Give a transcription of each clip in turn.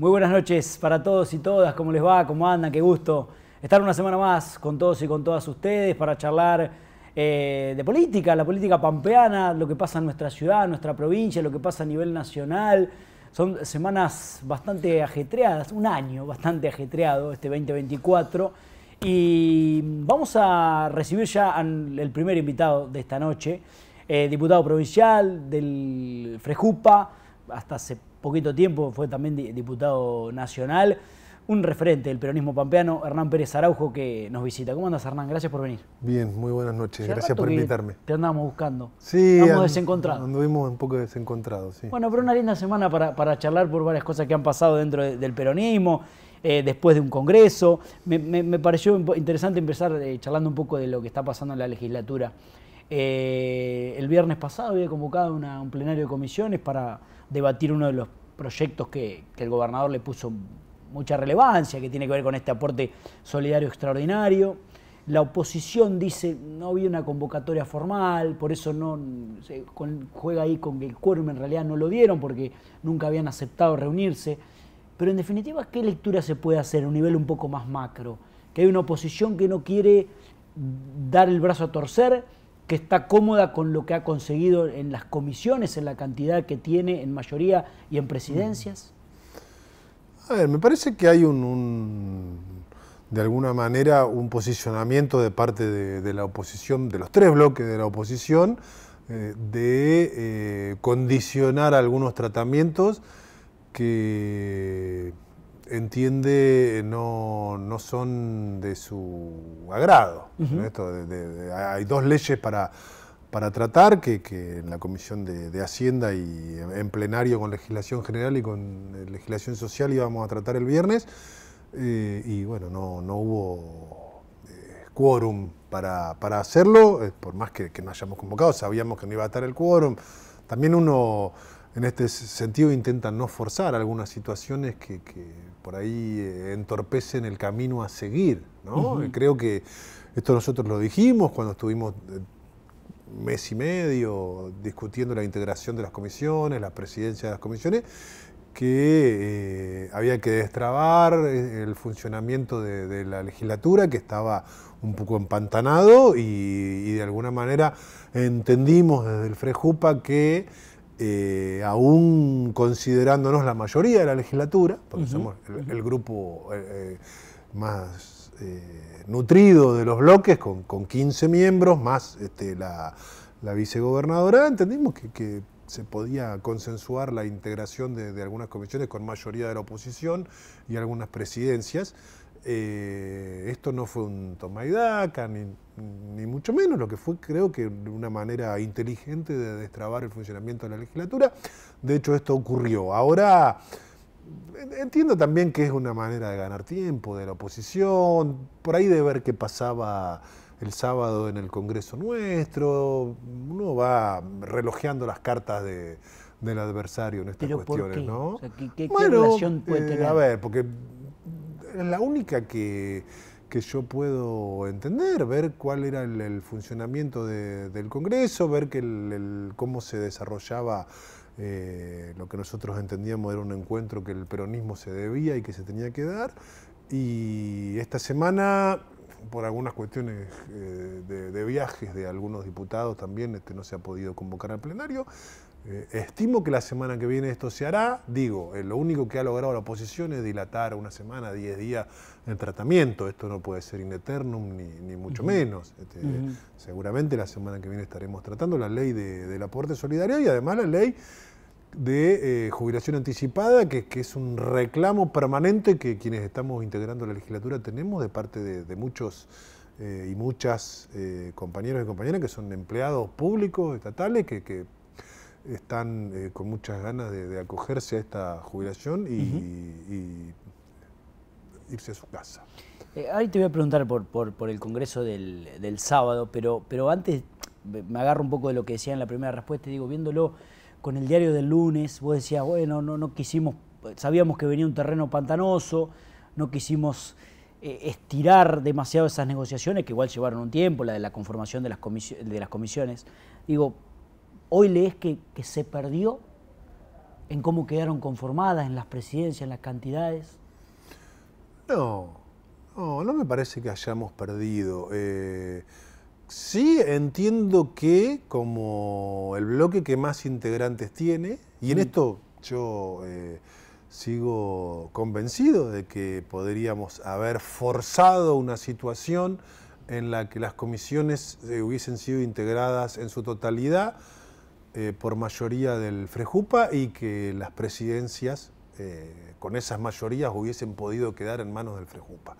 Muy buenas noches para todos y todas, ¿cómo les va? ¿Cómo andan? Qué gusto estar una semana más con todos y con todas ustedes para charlar eh, de política, la política pampeana, lo que pasa en nuestra ciudad, en nuestra provincia, lo que pasa a nivel nacional. Son semanas bastante ajetreadas, un año bastante ajetreado este 2024. Y vamos a recibir ya el primer invitado de esta noche, eh, diputado provincial del Frejupa, hasta septiembre poquito tiempo, fue también diputado nacional, un referente del peronismo pampeano, Hernán Pérez Araujo, que nos visita. ¿Cómo andas, Hernán? Gracias por venir. Bien, muy buenas noches, gracias por invitarme. Te andamos buscando. Sí. desencontrados. Anduvimos un poco desencontrados, Bueno, pero una linda semana para, para charlar por varias cosas que han pasado dentro del peronismo. Eh, después de un congreso. Me, pareció interesante empezar eh, charlando un poco de lo que está pasando en la legislatura. Eh, el viernes pasado había convocado un plenario de comisiones para debatir uno de los proyectos que, el gobernador le puso mucha relevancia, que tiene que ver con este aporte solidario extraordinario. La oposición dice, no había una convocatoria formal, por eso no se, juega ahí con que el quórum en realidad no lo dieron porque nunca habían aceptado reunirse. Pero en definitiva, ¿qué lectura se puede hacer a un nivel un poco más macro? Que hay una oposición que no quiere dar el brazo a torcer, que está cómoda con lo que ha conseguido en las comisiones, en la cantidad que tiene en mayoría y en presidencias? A ver, me parece que hay un, de alguna manera, un posicionamiento de parte de, la oposición, de los tres bloques de la oposición, eh, de eh, condicionar algunos tratamientos que entiende no, son de su agrado. hay dos leyes para, para tratar, que, en la Comisión de, Hacienda y en plenario con legislación general y con eh, legislación social íbamos a tratar el viernes, eh, y bueno, no, hubo eh, quórum para, hacerlo, por más que, no hayamos convocado, sabíamos que no iba a estar el quórum. También uno en este sentido intenta no forzar algunas situaciones que por ahí eh, entorpecen el camino a seguir. Creo que esto nosotros lo dijimos cuando estuvimos eh, mes y medio discutiendo la integración de las comisiones, la presidencia de las comisiones, que eh, había que destrabar el funcionamiento de, la legislatura, que estaba un poco empantanado y, y de alguna manera entendimos desde el FREJUPA que eh, aún considerándonos la mayoría de la legislatura, porque somos el, grupo eh, eh, más nutrido de los bloques, con, 15 miembros, más este, la, vicegobernadora, entendimos que, se podía consensuar la integración de, algunas comisiones con mayoría de la oposición y algunas presidencias. Eh, esto no fue un toma y daca, ni, mucho menos, lo que fue creo que una manera inteligente de destrabar el funcionamiento de la legislatura. De hecho, esto ocurrió. Ahora, entiendo también que es una manera de ganar tiempo de la oposición, por ahí de ver qué pasaba el sábado en el Congreso nuestro, uno va relojeando las cartas del adversario en estas cuestiones, ¿no? bueno, a ver, porque la única que, yo puedo entender, ver cuál era el, funcionamiento del Congreso, ver que cómo se desarrollaba eh, lo que nosotros entendíamos era un encuentro que el peronismo se debía y que se tenía que dar. Y esta semana, por algunas cuestiones eh, de, de, viajes de algunos diputados también, este, no se ha podido convocar al plenario, eh, estimo que la semana que viene esto se hará. Digo, eh, lo único que ha logrado la oposición es dilatar una semana, 10 días el tratamiento. Esto no puede ser in ni, mucho menos. Este, seguramente la semana que viene estaremos tratando la ley del aporte solidario y además la ley de eh, jubilación anticipada, que, que, es un reclamo permanente que quienes estamos integrando la legislatura tenemos de parte de, muchos y muchas compañeros y compañeras que son empleados públicos, estatales, que, que están eh, con muchas ganas de, acogerse a esta jubilación y, irse a su casa. Eh, ahí te voy a preguntar por, el Congreso del, sábado, pero, pero antes me agarro un poco de lo que decía en la primera respuesta y digo, viéndolo con el diario del lunes, vos decías, bueno, no, no quisimos, sabíamos que venía un terreno pantanoso, no quisimos eh, estirar demasiado esas negociaciones, que igual llevaron un tiempo, la de la conformación de las, de las comisiones. Digo, Hoy lees que, se perdió en cómo quedaron conformadas, en las presidencias, en las cantidades. No, no, me parece que hayamos perdido. Eh, sí entiendo que como el bloque que más integrantes tiene, y en mm. esto yo eh, sigo convencido de que podríamos haber forzado una situación en la que las comisiones eh, hubiesen sido integradas en su totalidad eh, por mayoría del Frejupa y que las presidencias eh, con esas mayorías hubiesen podido quedar en manos del Frejupa.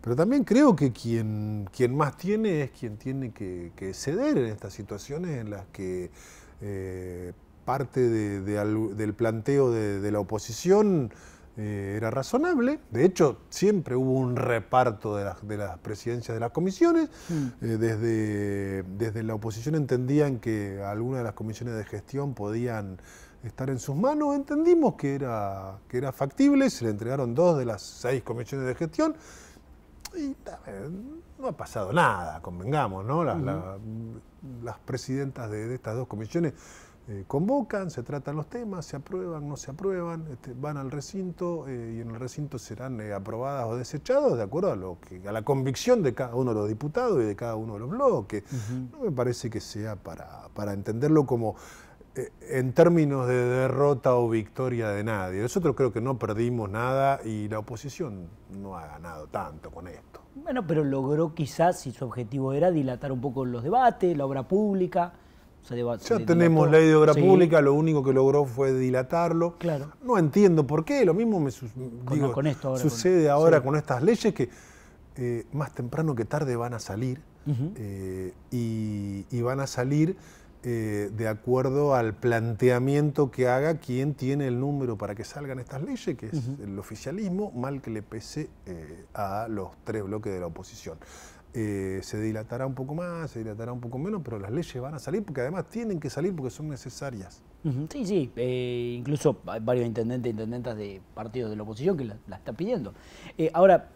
Pero también creo que quien, quien más tiene es quien tiene que, ceder en estas situaciones en las que eh, parte del planteo de la oposición eh, era razonable. De hecho, siempre hubo un reparto de las, de las presidencias de las comisiones. Mm. Eh, desde, desde la oposición entendían que algunas de las comisiones de gestión podían estar en sus manos. Entendimos que era, que era factible, se le entregaron dos de las seis comisiones de gestión. Y no ha pasado nada, convengamos, ¿no? Las, presidentas de estas dos comisiones eh, convocan, se tratan los temas, se aprueban, no se aprueban, este, van al recinto eh, y en el recinto serán eh, aprobadas o desechadas de acuerdo a, lo que, a la convicción de cada uno de los diputados y de cada uno de los bloques. No me parece que sea para, para entenderlo como en términos de derrota o victoria de nadie. Nosotros creo que no perdimos nada y la oposición no ha ganado tanto con esto. Bueno, pero logró quizás, si su objetivo era dilatar un poco los debates, la obra pública ya tenemos ley de obra pública, lo único que logró fue dilatarlo. Claro. No entiendo por qué, lo mismo me sucede ahora con estas leyes que eh, más temprano que tarde van a salir eh, y, van a salir eh, de acuerdo al planteamiento que haga quien tiene el número para que salgan estas leyes, que es el oficialismo, mal que le pese a los tres bloques de la oposición. Eh, se dilatará un poco más, se dilatará un poco menos, pero las leyes van a salir porque además tienen que salir porque son necesarias. Sí, sí, eh, incluso hay varios intendentes e intendentas de partidos de la oposición que la, están pidiendo. Eh, ahora,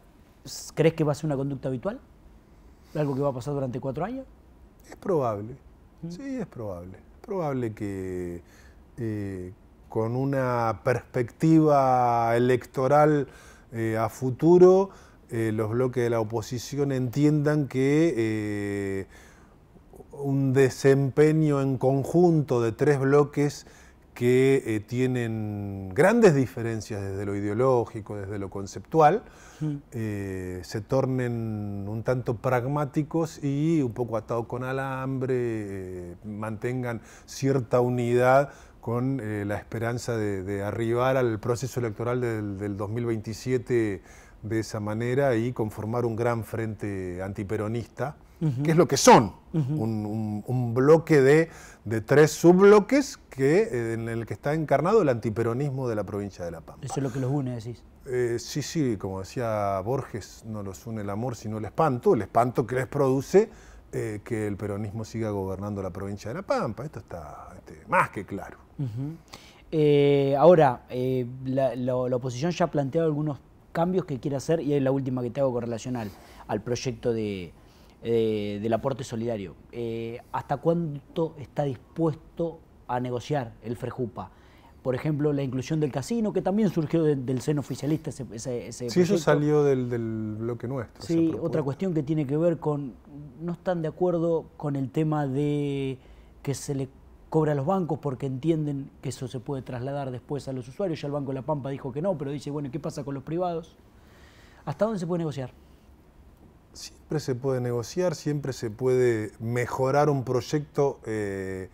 ¿crees que va a ser una conducta habitual? ¿Algo que va a pasar durante cuatro años? Es probable, sí, es probable. Es probable que con una perspectiva electoral a futuro eh, los bloques de la oposición entiendan que eh, un desempeño en conjunto de tres bloques que eh, tienen grandes diferencias desde lo ideológico, desde lo conceptual, mm. se tornen un tanto pragmáticos y un poco atados con alambre, mantengan cierta unidad con la esperanza de, arribar al proceso electoral del 2027 de esa manera y conformar un gran frente antiperonista, que es lo que son, un, bloque de, de tres subbloques que, eh, en el que está encarnado el antiperonismo de la provincia de La Pampa. Eso es lo que los une, decís. Eh, sí, sí, como decía Borges, no los une el amor, sino el espanto, el espanto que les produce eh, que el peronismo siga gobernando la provincia de La Pampa. Esto está este, más que claro. ahora, la, la oposición ya ha planteado algunos cambios que quiere hacer, y es la última que te hago correlacional al, proyecto de, eh, del aporte solidario. Eh, ¿Hasta cuánto está dispuesto a negociar el FREJUPA? Por ejemplo, la inclusión del casino, que también surgió del seno oficialista ese, ese, Sí, eso salió del, del, bloque nuestro. Sí, otra cuestión que tiene que ver con, no están de acuerdo con el tema de que se le cobra a los bancos porque entienden que eso se puede trasladar después a los usuarios. Ya el Banco de la Pampa dijo que no, pero dice, bueno, ¿qué pasa con los privados? ¿Hasta dónde se puede negociar? Siempre se puede negociar, siempre se puede mejorar un proyecto, eh,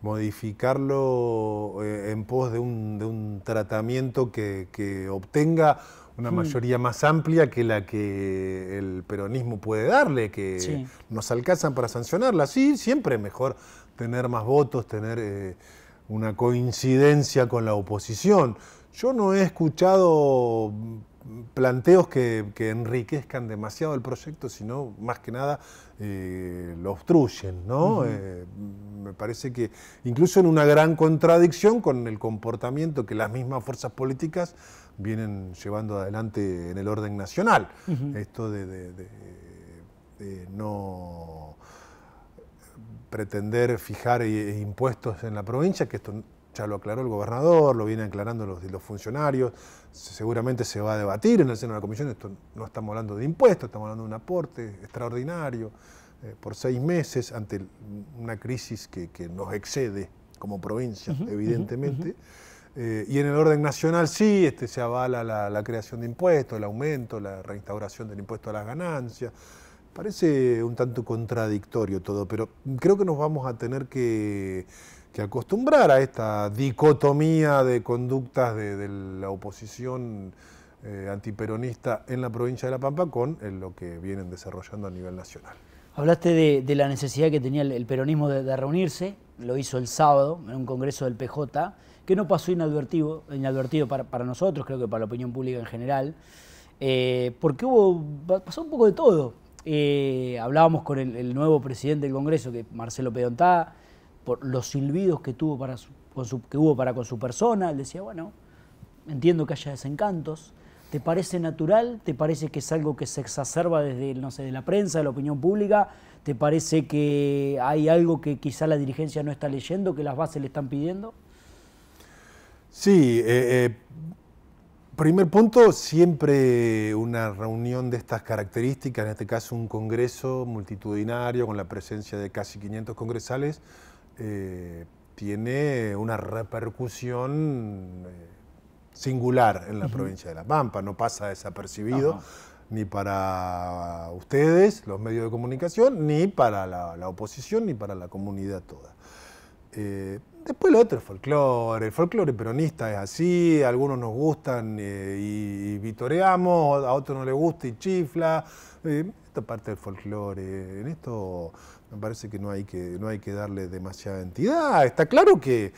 modificarlo eh, en pos de un, tratamiento que, obtenga una hmm. mayoría más amplia que la que el peronismo puede darle, que nos alcanzan para sancionarla. Sí, siempre mejor tener más votos, tener eh, una coincidencia con la oposición. Yo no he escuchado planteos que, enriquezcan demasiado el proyecto, sino más que nada eh, lo obstruyen, ¿no? Eh, me parece que incluso en una gran contradicción con el comportamiento que las mismas fuerzas políticas vienen llevando adelante en el orden nacional. Esto de no pretender fijar e impuestos en la provincia, que esto ya lo aclaró el gobernador, lo vienen aclarando los, funcionarios, seguramente se va a debatir en el seno de la comisión, esto no estamos hablando de impuestos, estamos hablando de un aporte extraordinario eh, por seis meses ante una crisis que, nos excede como provincia, evidentemente. Eh, y en el orden nacional sí, este, se avala la creación de impuestos, el aumento, la reinstauración del impuesto a las ganancias, Parece un tanto contradictorio todo, pero creo que nos vamos a tener que, acostumbrar a esta dicotomía de conductas de, la oposición eh, antiperonista en la provincia de La Pampa con eh, lo que vienen desarrollando a nivel nacional. Hablaste de, la necesidad que tenía el, peronismo de, reunirse, lo hizo el sábado en un congreso del PJ, que no pasó inadvertido, para, nosotros, creo que para la opinión pública en general, eh, porque hubo, pasó un poco de todo eh, hablábamos con el, nuevo presidente del Congreso, que Marcelo Pedontá, por los silbidos que, tuvo para que hubo para con su persona, él decía, bueno, entiendo que haya desencantos, ¿te parece natural? ¿Te parece que es algo que se exacerba desde, no sé, de la prensa, de la opinión pública? ¿Te parece que hay algo que quizá la dirigencia no está leyendo, que las bases le están pidiendo? Sí, eh, eh, Primer punto, siempre una reunión de estas características, en este caso un congreso multitudinario con la presencia de casi 500 congresales, eh, tiene una repercusión eh, singular en la provincia de La Pampa, no pasa desapercibido. ni para ustedes, los medios de comunicación, ni para la, oposición, ni para la comunidad toda. Eh, Después lo otro es folclore, el folclore peronista es así, algunos nos gustan eh, y, vitoreamos, a otros no les gusta y chifla. Eh, esta parte del folclore, en esto me parece que no hay que, no hay que darle demasiada entidad. Está claro que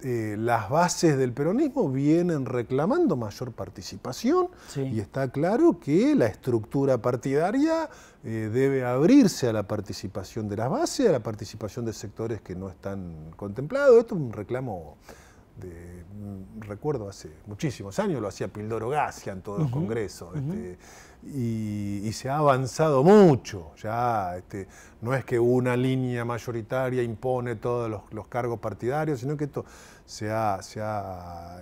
eh, las bases del peronismo vienen reclamando mayor participación y está claro que la estructura partidaria eh, debe abrirse a la participación de las bases, a la participación de sectores que no están contemplados. Esto es un reclamo de, mm, recuerdo hace muchísimos años, lo hacía Pildoro García en todos los congresos. Este, y, se ha avanzado mucho. Ya este, no es que una línea mayoritaria impone todos los, cargos partidarios, sino que esto se ha,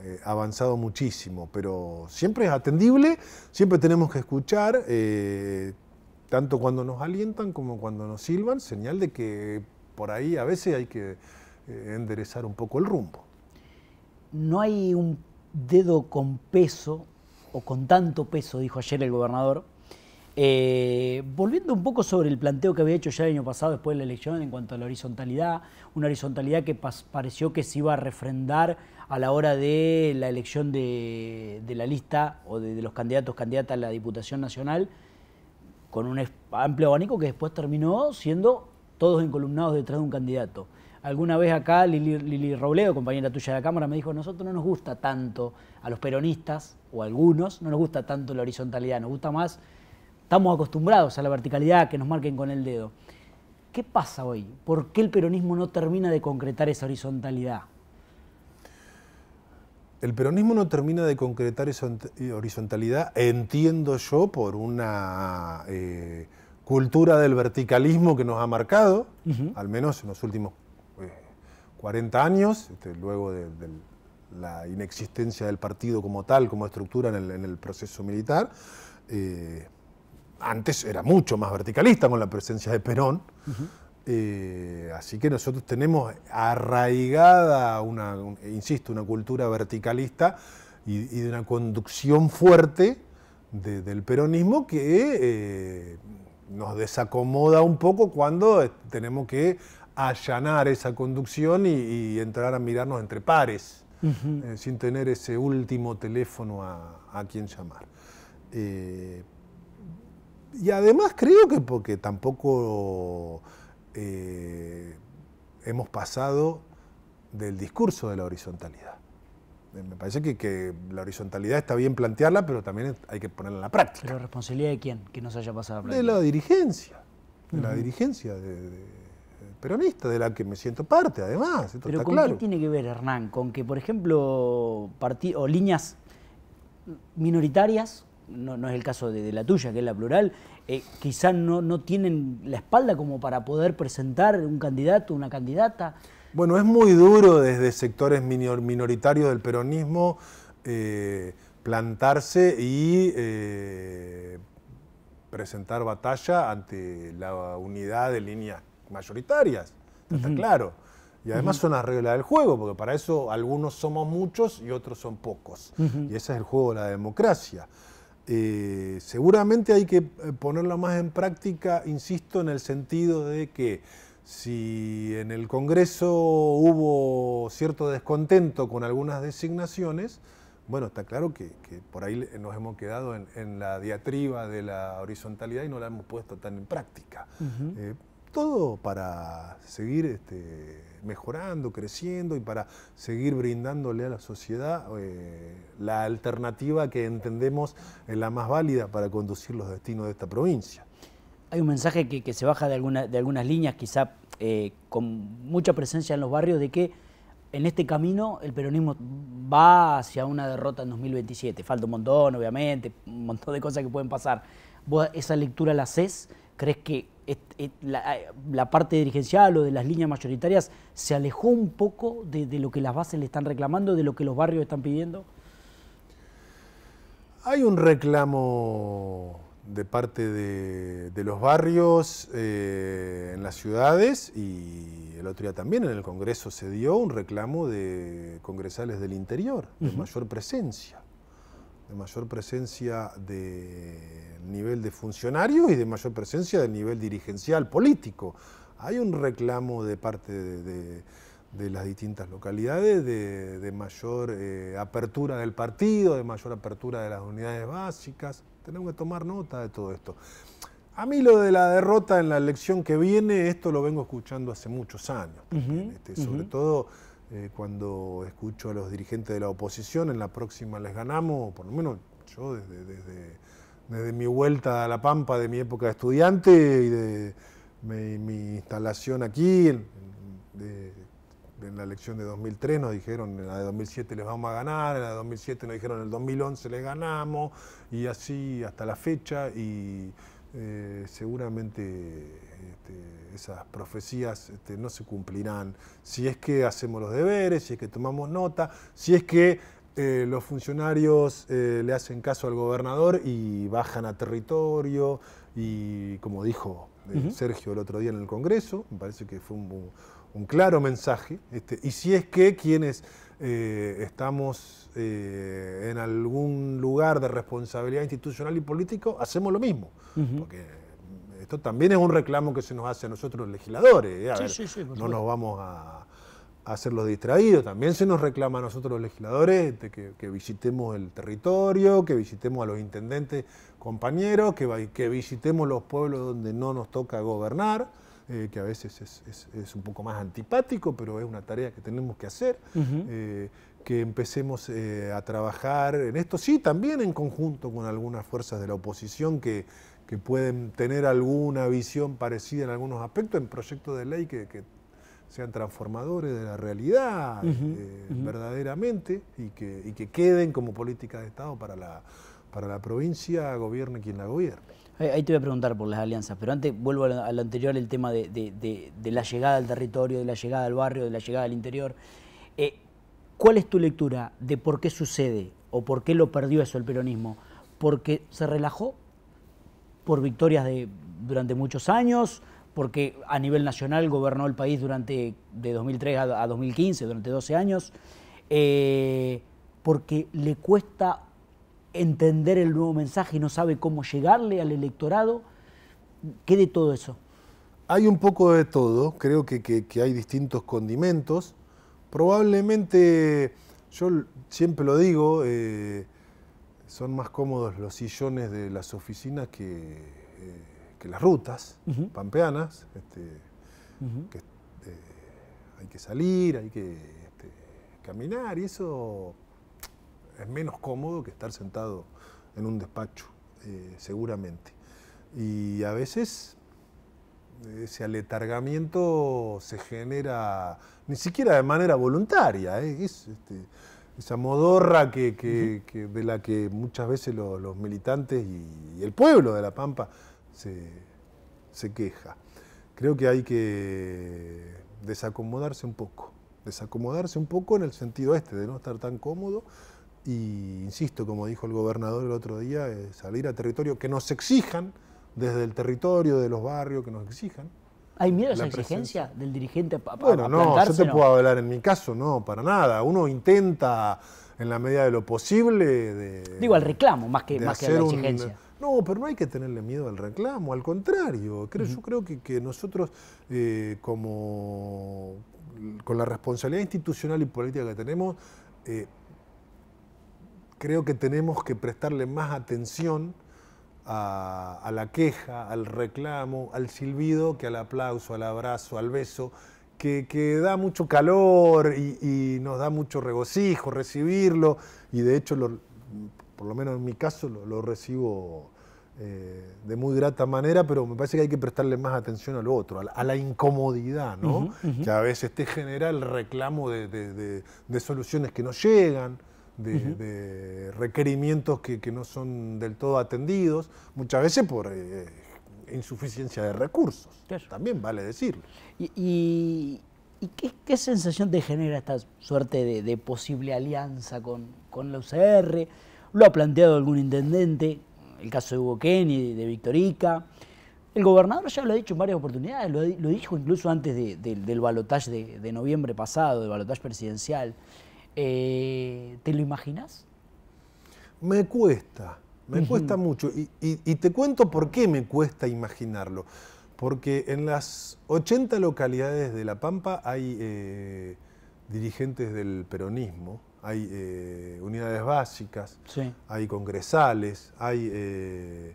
eh, avanzado muchísimo, pero siempre es atendible, siempre tenemos que escuchar. Eh, tanto cuando nos alientan como cuando nos silban, señal de que por ahí a veces hay que eh, enderezar un poco el rumbo. No hay un dedo con peso o con tanto peso, dijo ayer el gobernador. Eh, volviendo un poco sobre el planteo que había hecho ya el año pasado después de la elección en cuanto a la horizontalidad, una horizontalidad que pareció que se iba a refrendar a la hora de la elección de, la lista o de, los candidatos, candidatas a la Diputación Nacional, con un amplio abanico que después terminó siendo todos encolumnados detrás de un candidato alguna vez acá Lili, Lili compañera tuya de la Cámara, me dijo, nosotros no nos gusta tanto a los peronistas, o algunos, no nos gusta tanto la horizontalidad, nos gusta más, estamos acostumbrados a la verticalidad, que nos marquen con el dedo. ¿Qué pasa hoy? ¿Por qué el peronismo no termina de concretar esa horizontalidad? El peronismo no termina de concretar esa eh, horizontalidad, entiendo yo, por una eh, cultura del verticalismo que nos ha marcado, al menos en los últimos 40 años, este, luego de, la inexistencia del partido como tal, como estructura en el, proceso militar. Eh, antes era mucho más verticalista con la presencia de Perón. Eh, así que nosotros tenemos arraigada, una, e insisto, una cultura verticalista y, de una conducción fuerte del peronismo que eh, nos desacomoda un poco cuando tenemos que allanar esa conducción y, entrar a mirarnos entre pares, eh, sin tener ese último teléfono a, quien llamar. Eh, y además creo que porque tampoco eh, hemos pasado del discurso de la horizontalidad. Me parece que, la horizontalidad está bien plantearla, pero también hay que ponerla en la práctica. ¿Pero responsabilidad de quién que nos haya pasado? de la dirigencia, de la dirigencia de peronista, de la que me siento parte, además. Pero ¿con qué tiene que ver, Hernán? ¿Con que, por ejemplo, o líneas minoritarias, no, es el caso de, la tuya, que es la plural, eh, quizás no, no tienen la espalda como para poder presentar un candidato, una candidata? Bueno, es muy duro desde sectores minoritarios del peronismo eh, plantarse y eh, presentar batalla ante la unidad de líneas mayoritarias, está claro. Y además son las reglas del juego, porque para eso algunos somos muchos y otros son pocos. Y ese es el juego de la democracia. Eh, seguramente hay que eh, ponerlo más en práctica, insisto, en el sentido de que si en el Congreso hubo cierto descontento con algunas designaciones, bueno, está claro que, por ahí nos hemos quedado en, la diatriba de la horizontalidad y no la hemos puesto tan en práctica todo para seguir este, mejorando, creciendo y para seguir brindándole a la sociedad eh, la alternativa que entendemos es la más válida para conducir los destinos de esta provincia. Hay un mensaje que, se baja de, algunas líneas, quizá eh, con mucha presencia en los barrios, de que en este camino el peronismo va hacia una derrota en 2027. Falta un montón, obviamente, un montón de cosas que pueden pasar. ¿Vos esa lectura la haces? ¿Crees que eh, la, parte dirigencial o de las líneas mayoritarias se alejó un poco de, lo que las bases le están reclamando, de lo que los barrios están pidiendo? Hay un reclamo de parte de, los barrios eh, en las ciudades y el otro día también en el Congreso se dio un reclamo de congresales del interior, de mayor presencia de mayor presencia de nivel de funcionarios y de mayor presencia del nivel dirigencial político. Hay un reclamo de parte de, las distintas localidades de, mayor eh, apertura del partido, de mayor apertura de las unidades básicas. Tenemos que tomar nota de todo esto. A mí lo de la derrota en la elección que viene, esto lo vengo escuchando hace muchos años, este, sobre todo eh, cuando escucho a los dirigentes de la oposición, en la próxima les ganamos, por lo menos yo desde, mi vuelta a La Pampa de mi época de estudiante y de mi, instalación aquí, en, la elección de 2003 nos dijeron en la de 2007 les vamos a ganar, en la de 2007 nos dijeron en el 2011 les ganamos, y así hasta la fecha. y eh, seguramente este, esas profecías este, no se cumplirán. Si es que hacemos los deberes, si es que tomamos nota, si es que eh, los funcionarios eh, le hacen caso al gobernador y bajan a territorio y como dijo Sergio el otro día en el Congreso, me parece que fue un, claro mensaje, este, y si es que quienes eh, estamos eh, en algún lugar de responsabilidad institucional y político, hacemos lo mismo. Porque esto también es un reclamo que se nos hace a nosotros los legisladores. ¿eh? no nos vamos a, hacerlo hacer los distraídos. También se nos reclama a nosotros los legisladores que, visitemos el territorio, que visitemos a los intendentes compañeros, que visitemos los pueblos donde no nos toca gobernar eh, que a veces es, un poco más antipático, pero es una tarea que tenemos que hacer, eh, que empecemos eh, a trabajar en esto, sí, también en conjunto con algunas fuerzas de la oposición que, pueden tener alguna visión parecida en algunos aspectos, en proyectos de ley que, sean transformadores de la realidad verdaderamente y que, queden como política de Estado para la, para la provincia, gobierne quien la gobierne. Ahí te voy a preguntar por las alianzas, pero antes vuelvo a lo anterior, el tema de, la llegada al territorio, de la llegada al barrio, de la llegada al interior. Eh, ¿Cuál es tu lectura de por qué sucede o por qué lo perdió eso el peronismo? ¿Porque se relajó por victorias de, durante muchos años? ¿Porque a nivel nacional gobernó el país durante de 2003 a, 2015, durante 12 años? Eh, ¿Porque le cuesta entender el nuevo mensaje y no sabe cómo llegarle al electorado. ¿Qué de todo eso? Hay un poco de todo, creo que, hay distintos condimentos. Probablemente, yo siempre lo digo, eh, son más cómodos los sillones de las oficinas que, eh, las rutas pampeanas, este, eh, hay que salir, hay que este, caminar y eso es menos cómodo que estar sentado en un despacho, eh, seguramente. Y a veces ese aletargamiento se genera ni siquiera de manera voluntaria, ¿eh? es, este, esa modorra que, de la que muchas veces los militantes y, el pueblo de La Pampa se, se queja. Creo que hay que desacomodarse un poco, desacomodarse un poco en el sentido este, de no estar tan cómodo y insisto, como dijo el gobernador el otro día, eh, salir a territorio que nos exijan desde el territorio de los barrios que nos exijan. ¿Hay miedo a esa exigencia del dirigente para Bueno, no, yo te puedo hablar en mi caso, no, para nada. Uno intenta, en la medida de lo posible, de. Digo, al reclamo, más que, más a la exigencia. no, pero no hay que tenerle miedo al reclamo, al contrario. Yo creo que, nosotros, eh, como con la responsabilidad institucional y política que tenemos, eh, creo que tenemos que prestarle más atención a, la queja, al reclamo, al silbido que al aplauso, al abrazo, al beso, que, da mucho calor y, nos da mucho regocijo recibirlo y de hecho, por lo menos en mi caso, lo, recibo. Eh, de muy grata manera, pero me parece que hay que prestarle más atención al otro, a la, incomodidad, ¿no? Que a veces te genera el reclamo de, de soluciones que no llegan de, requerimientos que, que, no son del todo atendidos, muchas veces por eh, insuficiencia de recursos, también vale decirlo. ¿Y, qué, sensación te genera esta suerte de, posible alianza con, con la UCR? ¿Lo ha planteado algún intendente? El caso de Hugo Kenny, de Victorica. El gobernador ya lo ha dicho en varias oportunidades, lo, dijo incluso antes del balotaje de, de, noviembre pasado, del balotaje presidencial. Eh, ¿Te lo imaginas? Me cuesta, me cuesta mucho. Y, te cuento por qué me cuesta imaginarlo. Porque en las 80 localidades de La Pampa hay eh, dirigentes del peronismo, hay eh, unidades básicas, hay congresales, hay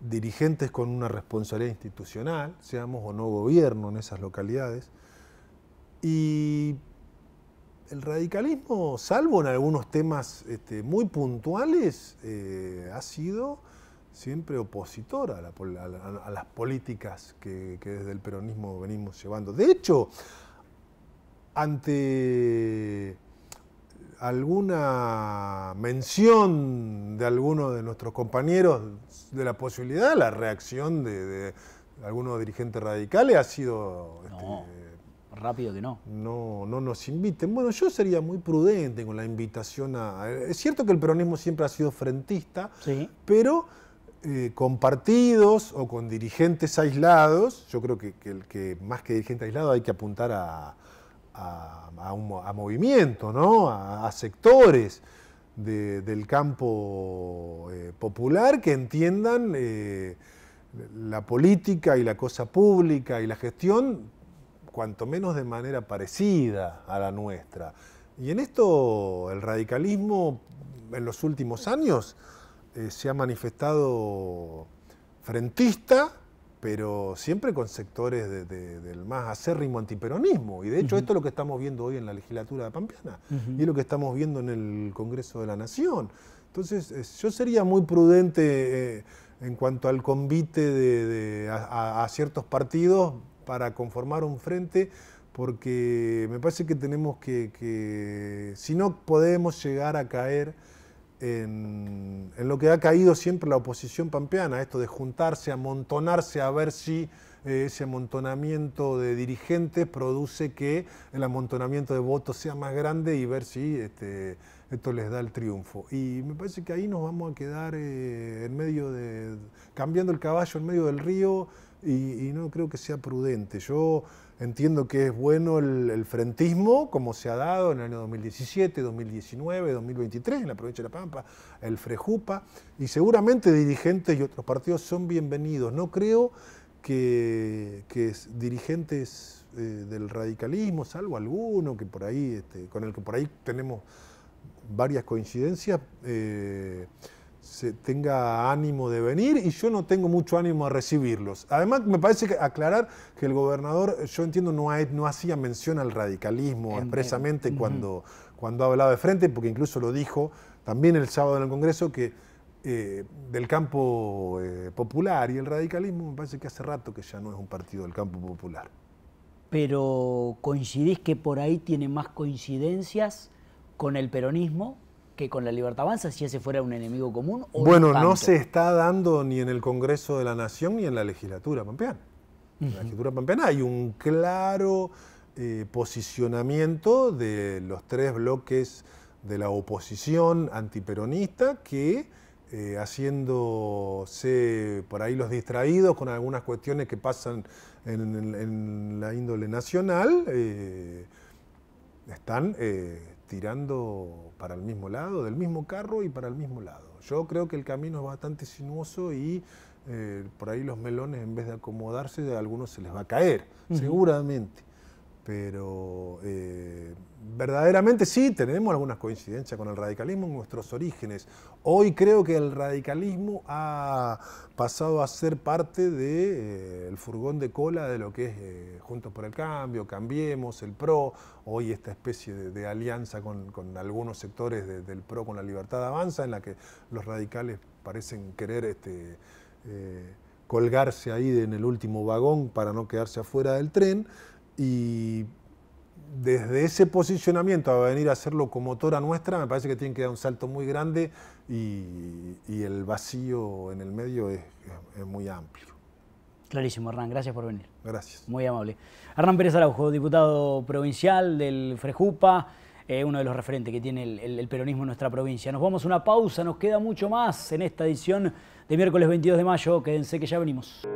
dirigentes con una responsabilidad institucional, seamos o no gobierno en esas localidades. Y el radicalismo, salvo en algunos temas este, muy puntuales, eh, ha sido siempre opositor a, las políticas que, desde el peronismo venimos llevando. De hecho, ante alguna mención de alguno de nuestros compañeros de la posibilidad, la reacción de, algunos dirigentes radicales ha sido... Este, rápido que no. No, no nos inviten. Bueno, yo sería muy prudente con la invitación a... Es cierto que el peronismo siempre ha sido frentista, pero eh, con partidos o con dirigentes aislados, yo creo que, que, más que dirigente aislado hay que apuntar a, movimiento, ¿no? a, sectores. del campo eh, popular que entiendan eh, la política y la cosa pública y la gestión cuanto menos de manera parecida a la nuestra. Y en esto el radicalismo en los últimos años eh, se ha manifestado frentista, pero siempre con sectores del más acérrimo antiperonismo. Y de hecho esto es lo que estamos viendo hoy en la legislatura de Pampiana y es lo que estamos viendo en el Congreso de la Nación. Entonces eh, yo sería muy prudente eh, en cuanto al convite de, a, ciertos partidos para conformar un frente, porque me parece que tenemos que, si no podemos llegar a caer en, lo que ha caído siempre la oposición pampeana, esto de juntarse, amontonarse, a ver si eh, ese amontonamiento de dirigentes produce que el amontonamiento de votos sea más grande y ver si este, esto les da el triunfo. Y me parece que ahí nos vamos a quedar eh, en medio de, cambiando el caballo en medio del río, y, no creo que sea prudente. Yo entiendo que es bueno el, frentismo, como se ha dado en el año 2017, 2019, 2023, en la provincia de La Pampa, el Frejupa, y seguramente dirigentes y otros partidos son bienvenidos. No creo que, que dirigentes eh, del radicalismo, salvo alguno que por ahí, este, con el que por ahí tenemos varias coincidencias, eh, se tenga ánimo de venir y yo no tengo mucho ánimo a recibirlos. Además, me parece que aclarar que el gobernador, yo entiendo, no, no hacía mención al radicalismo expresamente cuando, ha hablado de frente, porque incluso lo dijo también el sábado en el Congreso, que eh, del campo eh, popular y el radicalismo me parece que hace rato que ya no es un partido del campo popular. Pero coincidís que por ahí tiene más coincidencias con el peronismo con la Libertad Avanza si ese fuera un enemigo común? bueno, no, se está dando ni en el Congreso de la Nación ni en la legislatura pampeana. En la legislatura pampeana hay un claro eh, posicionamiento de los tres bloques de la oposición antiperonista que eh, haciéndose por ahí los distraídos con algunas cuestiones que pasan en, la índole nacional, eh, están tirando para el mismo lado, del mismo carro y para el mismo lado. Yo creo que el camino es bastante sinuoso y eh, por ahí los melones en vez de acomodarse, de algunos se les va a caer, seguramente pero eh, verdaderamente sí tenemos algunas coincidencias con el radicalismo en nuestros orígenes. Hoy creo que el radicalismo ha pasado a ser parte del de, eh, furgón de cola de lo que es eh, Juntos por el Cambio, Cambiemos, el PRO, hoy esta especie de, alianza con, algunos sectores del PRO con la libertad avanza, en la que los radicales parecen querer... Este, colgarse ahí en el último vagón para no quedarse afuera del tren, y desde ese posicionamiento a venir a ser locomotora nuestra, me parece que tiene que dar un salto muy grande y, el vacío en el medio es, muy amplio. Clarísimo, Hernán, gracias por venir. Gracias. Muy amable. Hernán Pérez Araujo, diputado provincial del Frejupa, eh, uno de los referentes que tiene el peronismo en nuestra provincia. Nos vamos a una pausa, nos queda mucho más en esta edición de miércoles 22 de mayo. Quédense que ya venimos.